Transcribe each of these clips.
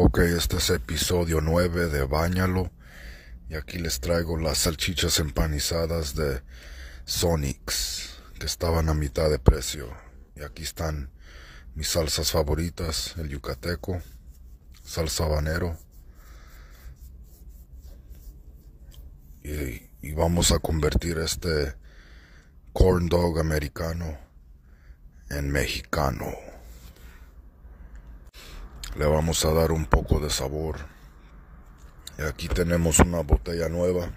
Ok, este es episodio 9 de Báñalo. Y aquí les traigo las salchichas empanizadas de Sonics, que estaban a mitad de precio. Y aquí están mis salsas favoritas: el yucateco, salsa habanero. Y, y vamos a convertir este corn dog americano en mexicano le vamos a dar un poco de sabor. Y aquí tenemos una botella nueva.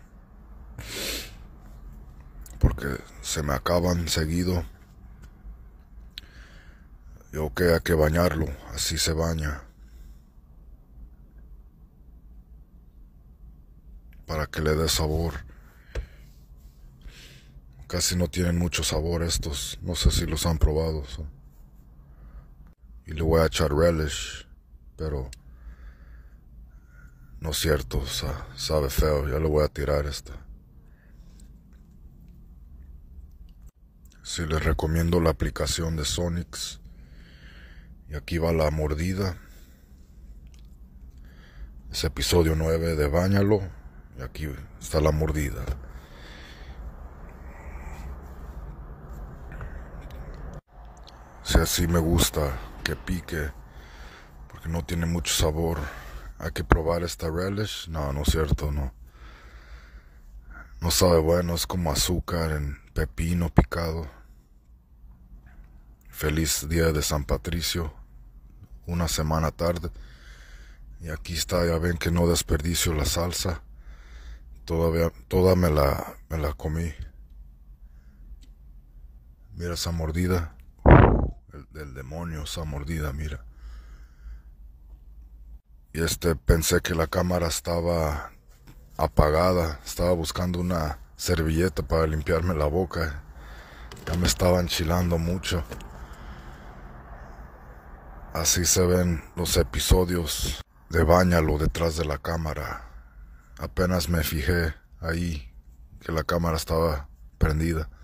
Porque se me acaban seguido. Yo que hay que bañarlo, así se baña. Para que le dé sabor. Casi no tienen mucho sabor estos. No sé si los han probado. Y le voy a echar relish pero no es cierto, sabe feo, ya lo voy a tirar esta. Si les recomiendo la aplicación de Sonics. Y aquí va la mordida. Es episodio 9 de Báñalo. Y aquí está la mordida. Si así me gusta que pique porque no tiene mucho sabor. Hay que probar esta relish. No, no es cierto, no. No sabe bueno, es como azúcar en pepino picado. Feliz día de San Patricio, una semana tarde. Y aquí está, ya ven que no desperdicio la salsa. Todavía, toda me la, me la comí. Mira esa mordida. El, del demonio, esa mordida, mira y este pensé que la cámara estaba apagada, estaba buscando una servilleta para limpiarme la boca. Ya me estaba enchilando mucho. Así se ven los episodios de bañalo detrás de la cámara. Apenas me fijé ahí que la cámara estaba prendida.